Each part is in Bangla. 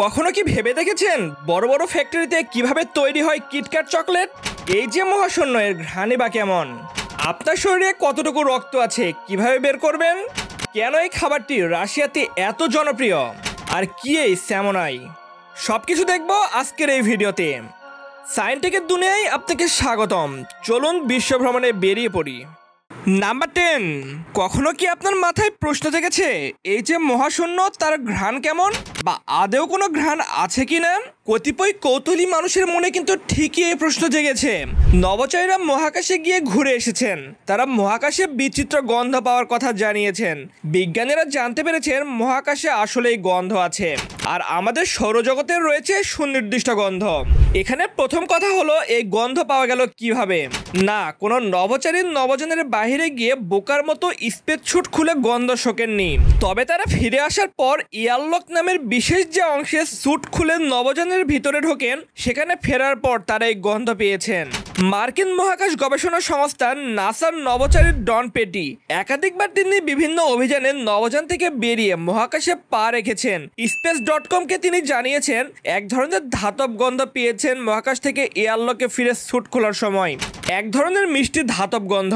কখনো কি ভেবে দেখেছেন বড় বড় ফ্যাক্টরিতে কিভাবে তৈরি হয় কিটক্যাট চকলেট এই যে মহাশূন্য এর ঘ্রাণে বা কেমন আপনার শরীরে কতটুকু রক্ত আছে কিভাবে বের করবেন কেন এই খাবারটি রাশিয়াতে এত জনপ্রিয় আর কি এই স্যামোনাই সব কিছু দেখব আজকের এই ভিডিওতে সায়েন্টিকের দুনিয়ায় আপনাকে স্বাগতম চলুন বিশ্বভ্রমণে বেরিয়ে পড়ি নাম্বার টেন কখনো কি আপনার মাথায় প্রশ্ন থেকেছে এই যে মহাশূন্য তার ঘ্রাণ কেমন বা আদেও কোনো ঘ্রাণ আছে কি না কতিপয় কৌতূহলী মানুষের মনে কিন্তু ঠিকই এই প্রশ্ন জেগেছে নবচারীরা মহাকাশে গিয়ে ঘুরে এসেছেন তারা মহাকাশে বিচিত্র গন্ধ পাওয়ার কথা জানিয়েছেন বিজ্ঞানীরা জানতে পেরেছেন মহাকাশে আসলেই গন্ধ আছে আর আমাদের সৌরজগতের রয়েছে সুনির্দিষ্ট গন্ধ এখানে প্রথম কথা হলো এই গন্ধ পাওয়া গেল কিভাবে না কোনো নবচারীর নবজনের বাহিরে গিয়ে বোকার মতো স্পেস ছুট খুলে গন্ধ শোকেননি তবে তারা ফিরে আসার পর ইয়ারলক নামের বিশেষ যে অংশে স্যুট খুলে নবজনের স্টেশনের ভিতরে ঢোকেন সেখানে ফেরার পর তারা এই গন্ধ পেয়েছেন মার্কিন মহাকাশ গবেষণা সংস্থা নাসার নবচারীর ডন পেটি একাধিকবার তিনি বিভিন্ন অভিযানে নবযান থেকে বেরিয়ে মহাকাশে পা রেখেছেন স্পেস ডট কমকে তিনি জানিয়েছেন এক ধরনের ধাতব গন্ধ পেয়েছেন মহাকাশ থেকে এয়ারলকে ফিরে স্যুট খোলার সময় এক ধরনের মিষ্টি ধাতব গন্ধ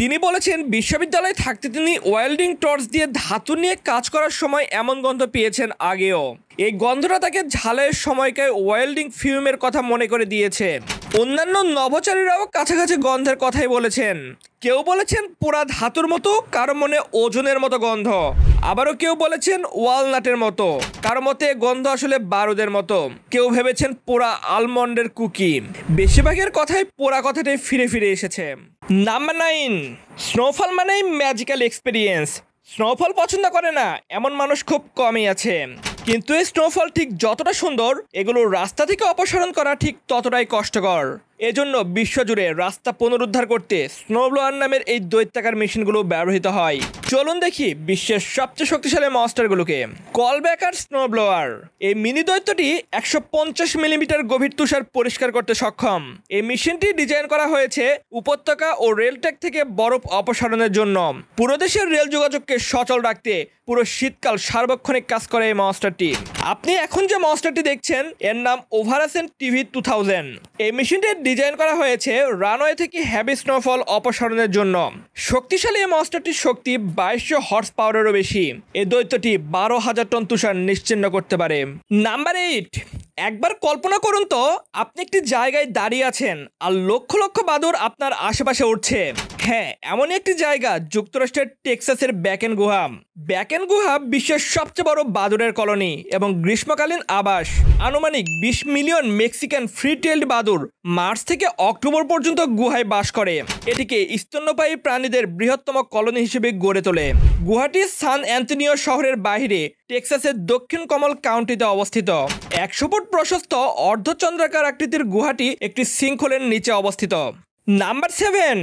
তিনি বলেছেন বিশ্ববিদ্যালয়ে থাকতে তিনি ওয়েল্ডিং টর্চ দিয়ে ধাতু নিয়ে কাজ করার সময় এমন গন্ধ পেয়েছেন আগেও এই গন্ধটা তাকে ঝালের সময়কার ওয়েল্ডিং ফিউমের কথা মনে করে দিয়েছে অন্যান্য নভোচারীরাও কাছাকাছি গন্ধের কথাই বলেছেন কেউ বলেছেন পোড়া ধাতুর মতো কারো মনে ওজনের মতো গন্ধ আবারও কেউ বলেছেন ওয়ালনাটের মতো কারো মতে গন্ধ আসলে বারুদের মতো কেউ ভেবেছেন পোড়া আলমন্ডের কুকি বেশিরভাগের কথাই পোড়া কথাটাই ফিরে ফিরে এসেছে নাম্বার নাইন স্নোফল মানেই ম্যাজিক্যাল এক্সপিরিয়েন্স স্নোফল পছন্দ করে না এমন মানুষ খুব কমই আছে কিন্তু এই স্নোফল ঠিক যতটা সুন্দর এগুলো রাস্তা থেকে অপসারণ করা ঠিক ততটাই কষ্টকর এজন্য বিশ্বজুড়ে রাস্তা পুনরুদ্ধার করতে স্নোব্লোয়ার নামের এই দৈত্যাকার মেশিনগুলো ব্যবহৃত হয় চলুন দেখি বিশ্বের সবচেয়ে শক্তিশালী মাস্টারগুলোকে কলব্যাক আর স্নোব্লোয়ার এই মিনি দৈত্যটি একশো পঞ্চাশ মিলিমিটার গভীর তুষার পরিষ্কার করতে সক্ষম এই মেশিনটি ডিজাইন করা হয়েছে উপত্যকা ও রেলটেক থেকে বরফ অপসারণের জন্য পুরো দেশের রেল যোগাযোগকে সচল রাখতে পুরো শীতকাল সার্বক্ষণিক কাজ করে এই মাস্টারটি আপনি এখন যে মাস্টারটি দেখছেন এর নাম ওভারাসেন টিভি টু থাউজেন্ড এই মেশিনটির ডিজাইন করা হয়েছে রানওয়ে থেকে হ্যাভি স্নোফল অপসারণের জন্য শক্তিশালী এই মস্টারটির শক্তি বাইশশো হর্স পাওয়ারেরও বেশি এ দৈত্যটি বারো হাজার টন তুষার নিশ্চিন্ন করতে পারে নাম্বার এইট একবার কল্পনা করুন তো আপনি একটি জায়গায় দাঁড়িয়ে আছেন আর লক্ষ লক্ষ বাদর আপনার আশেপাশে উঠছে হ্যাঁ এমনই একটি জায়গা যুক্তরাষ্ট্রের টেক্সাসের ব্যাকেন গুহা ব্যাকেন গুহা বিশ্বের সবচেয়ে বড় বাদুরের কলোনি এবং গ্রীষ্মকালীন আবাস আনুমানিক বিশ মিলিয়ন মেক্সিকান ফ্রি টেলড বাদুর মার্চ থেকে অক্টোবর পর্যন্ত গুহায় বাস করে এটিকে স্তন্যপায়ী প্রাণীদের বৃহত্তম কলোনি হিসেবে গড়ে তোলে গুহাটি সান অ্যান্টনিও শহরের বাইরে টেক্সাসের দক্ষিণ কমল কাউন্টিতে অবস্থিত একশো ফুট প্রশস্ত অর্ধচন্দ্রাকার আকৃতির গুহাটি একটি শৃঙ্খলের নিচে অবস্থিত নাম্বার সেভেন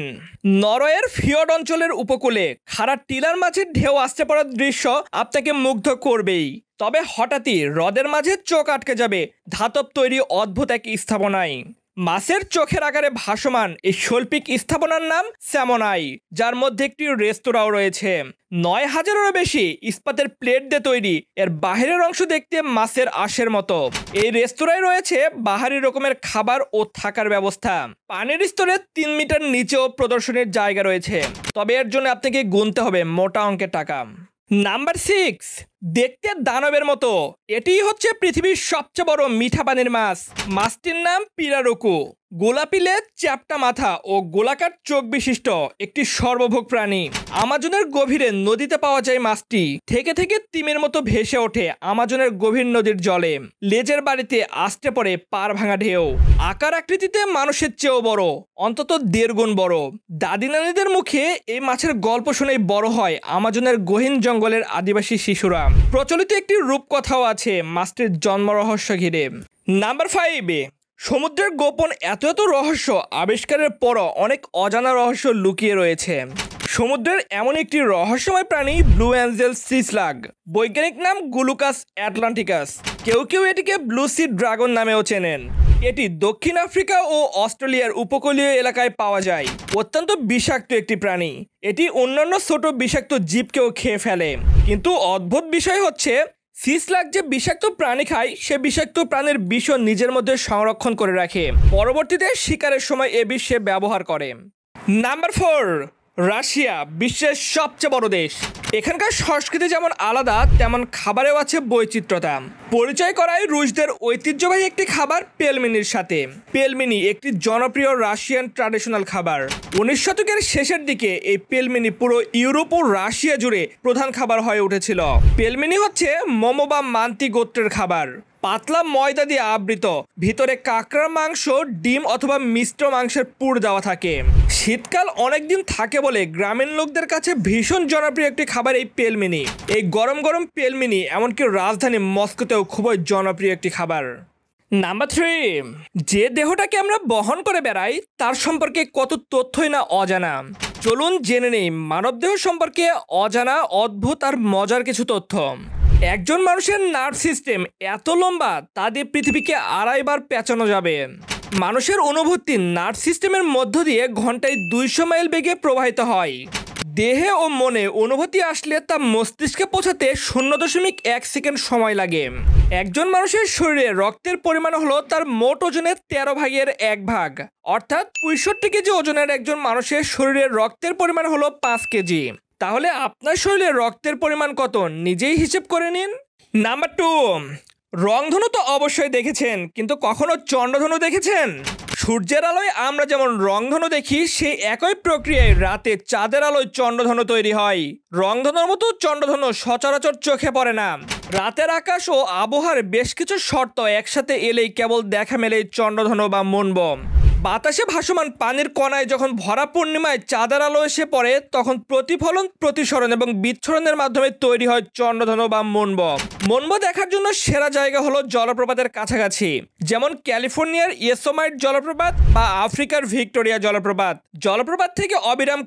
নরওয়ের ফিয়ড অঞ্চলের উপকূলে খাড়া টিলার মাঝে ঢেউ আসতে পারার দৃশ্য আপনাকে মুগ্ধ করবেই তবে হঠাৎই হ্রদের মাঝে চোখ আটকে যাবে ধাতব তৈরি অদ্ভুত এক স্থাপনায় মাছের চোখের আকারে ভাসমান এই শৈল্পিক স্থাপনার নাম স্যামোনাই যার মধ্যে একটি রেস্তোরাঁও রয়েছে নয় হাজারেরও বেশি ইস্পাতের প্লেট দিয়ে তৈরি এর বাহিরের অংশ দেখতে মাছের আশের মতো এই রেস্তোরাঁয় রয়েছে বাহারি রকমের খাবার ও থাকার ব্যবস্থা পানির স্তরে তিন মিটার নিচেও প্রদর্শনীর জায়গা রয়েছে তবে এর জন্য আপনাকে গুনতে হবে মোটা অঙ্কের টাকা নাম্বার সিক্স দেখতে দানবের মতো এটি হচ্ছে পৃথিবীর সবচেয়ে বড় মিঠা পানির মাছ মাছটির নাম পিরারুকু গোলাপি লেজ চ্যাপটা মাথা ও গোলাকার চোখ বিশিষ্ট একটি সর্বভোগ প্রাণী আমাজনের গভীরে নদীতে পাওয়া যায় মাছটি থেকে থেকে তিমের মতো ভেসে ওঠে আমাজনের গভীর নদীর জলে লেজের বাড়িতে আসতে পড়ে পার ভাঙা ঢেউ আকার আকৃতিতে মানুষের চেয়েও বড় অন্তত দেড় গুণ বড় দাদি নানিদের মুখে এই মাছের গল্প শুনেই বড় হয় আমাজনের গহীন জঙ্গলের আদিবাসী শিশুরা প্রচলিত একটি রূপকথাও আছে মাছটির জন্মরহস্য ঘিরে নাম্বার ফাইভে সমুদ্রের গোপন এত এত রহস্য আবিষ্কারের পরও অনেক অজানা রহস্য লুকিয়ে রয়েছে সমুদ্রের এমন একটি রহস্যময় প্রাণী ব্লু অ্যাঞ্জেল সিসলাগ বৈজ্ঞানিক নাম গুলুকাস অ্যাটলান্টিকাস কেউ কেউ এটিকে ব্লু সি ড্রাগন নামেও চেনেন এটি দক্ষিণ আফ্রিকা ও অস্ট্রেলিয়ার উপকূলীয় এলাকায় পাওয়া যায় অত্যন্ত বিষাক্ত একটি প্রাণী এটি অন্যান্য ছোট বিষাক্ত জীবকেও খেয়ে ফেলে কিন্তু অদ্ভুত বিষয় হচ্ছে সিসলাক যে বিষাক্ত প্রাণী খায় সে বিষাক্ত প্রাণীর বিষ নিজের মধ্যে সংরক্ষণ করে রাখে পরবর্তীতে শিকারের সময় এ বিষ সে ব্যবহার করে নাম্বার ফোর রাশিয়া বিশ্বের সবচেয়ে বড় দেশ এখানকার সংস্কৃতি যেমন আলাদা তেমন খাবারেও আছে বৈচিত্র্যতা পরিচয় করায় রুশদের ঐতিহ্যবাহী একটি খাবার পেলমিনির সাথে পেলমিনি একটি জনপ্রিয় রাশিয়ান ট্রাডিশনাল খাবার উনিশ শতকের শেষের দিকে এই পেলমিনি পুরো ইউরোপ ও রাশিয়া জুড়ে প্রধান খাবার হয়ে উঠেছিল পেলমিনি হচ্ছে মোমো বা মান্তি গোত্রের খাবার পাতলা ময়দা দিয়ে আবৃত ভিতরে কাঁকড়ার মাংস ডিম অথবা মিশ্র মাংসের পুর দেওয়া থাকে শীতকাল অনেকদিন থাকে বলে গ্রামীণ লোকদের কাছে ভীষণ জনপ্রিয় একটি খাবার এই পেলমিনি এই গরম গরম পেলমিনি এমনকি রাজধানী মস্কোতেও খুবই জনপ্রিয় একটি খাবার নাম্বার থ্রি যে দেহটাকে আমরা বহন করে বেড়াই তার সম্পর্কে কত তথ্যই না অজানা চলুন জেনে নেই মানবদেহ সম্পর্কে অজানা অদ্ভুত আর মজার কিছু তথ্য একজন মানুষের নার্ভ সিস্টেম এত লম্বা তা দিয়ে পৃথিবীকে আড়াইবার পেঁচানো যাবে মানুষের অনুভূতি নার্ভ সিস্টেমের মধ্য দিয়ে ঘন্টায় দুইশো মাইল বেগে প্রবাহিত হয় দেহে ও মনে অনুভূতি আসলে তা মস্তিষ্কে পৌঁছাতে শূন্য দশমিক এক সেকেন্ড সময় লাগে একজন মানুষের শরীরে রক্তের পরিমাণ হলো তার মোট ওজনের তেরো ভাগের এক ভাগ অর্থাৎ পঁয়ষট্টি কেজি ওজনের একজন মানুষের শরীরে রক্তের পরিমাণ হলো পাঁচ কেজি তাহলে আপনার শরীরে রক্তের পরিমাণ কত নিজেই হিসেব করে নিন নাম্বার টু রংধনু তো অবশ্যই দেখেছেন কিন্তু কখনো চন্দ্রধনু দেখেছেন সূর্যের আলোয় আমরা যেমন রংধনু দেখি সেই একই প্রক্রিয়ায় রাতে চাঁদের আলোয় চন্দ্রধনু তৈরি হয় রংধনুর মতো চন্দ্রধনু সচরাচর চোখে পড়ে না রাতের আকাশ ও আবহাওয়ার বেশ কিছু শর্ত একসাথে এলেই কেবল দেখা মেলে চন্দ্রধনু বা মনবম বাতাসে ভাসমান পানির কণায় যখন ভরা পূর্ণিমায় চাঁদার আলো এসে পড়ে তখন প্রতিফলন প্রতিসরণ এবং বিচ্ছরণের মাধ্যমে তৈরি হয় চন্দ্রধনু বা মনব মনব দেখার জন্য সেরা জায়গা হলো জলপ্রপাতের কাছাকাছি যেমন ক্যালিফোর্নিয়ার ইয়েসোমাইট জলপ্রপাত বা আফ্রিকার ভিক্টোরিয়া জলপ্রপাত জলপ্রপাত থেকে অবিরাম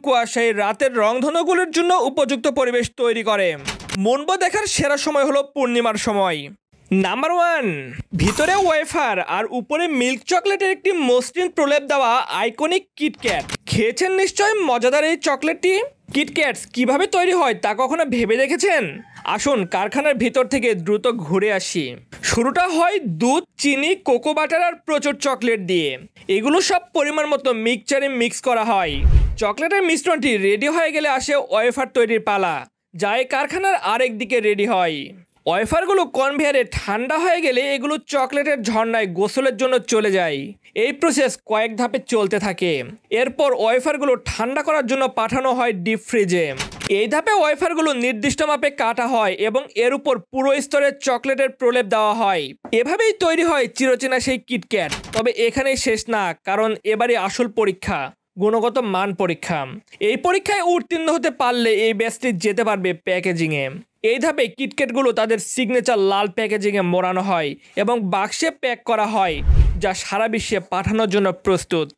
এই রাতের রংধনুগুলির জন্য উপযুক্ত পরিবেশ তৈরি করে মনব দেখার সেরা সময় হলো পূর্ণিমার সময় নাম্বার ওয়ান ভিতরে ওয়েফার আর উপরে মিল্ক চকলেটের একটি মসৃণ প্রলেপ দেওয়া আইকনিক কিটক্যাট খেয়েছেন নিশ্চয় মজাদার এই চকলেটটি কিটক্যাটস কিভাবে তৈরি হয় তা কখনো ভেবে দেখেছেন আসুন কারখানার ভিতর থেকে দ্রুত ঘুরে আসি শুরুটা হয় দুধ চিনি কোকো বাটার আর প্রচুর চকলেট দিয়ে এগুলো সব পরিমাণ মতো মিক্সচারে মিক্স করা হয় চকলেটের মিশ্রণটি রেডি হয়ে গেলে আসে ওয়েফার তৈরির পালা যা এই কারখানার আরেক দিকে রেডি হয় ওয়েফারগুলো কনভেয়ারে ঠান্ডা হয়ে গেলে এগুলো চকলেটের ঝর্ণায় গোসলের জন্য চলে যায় এই প্রসেস কয়েক ধাপে চলতে থাকে এরপর ওয়েফারগুলো ঠান্ডা করার জন্য পাঠানো হয় ডিপ ফ্রিজে এই ধাপে ওয়েফারগুলো নির্দিষ্ট মাপে কাটা হয় এবং এর উপর পুরো স্তরের চকলেটের প্রলেপ দেওয়া হয় এভাবেই তৈরি হয় চিরচেনা সেই কিটক্যাট তবে এখানেই শেষ না কারণ এবারে আসল পরীক্ষা গুণগত মান পরীক্ষা এই পরীক্ষায় উত্তীর্ণ হতে পারলে এই ব্যাচটি যেতে পারবে প্যাকেজিংয়ে এই ধাপে কিটকেটগুলো তাদের সিগনেচার লাল প্যাকেজিংয়ে মোড়ানো হয় এবং বাক্সে প্যাক করা হয় যা সারা বিশ্বে পাঠানোর জন্য প্রস্তুত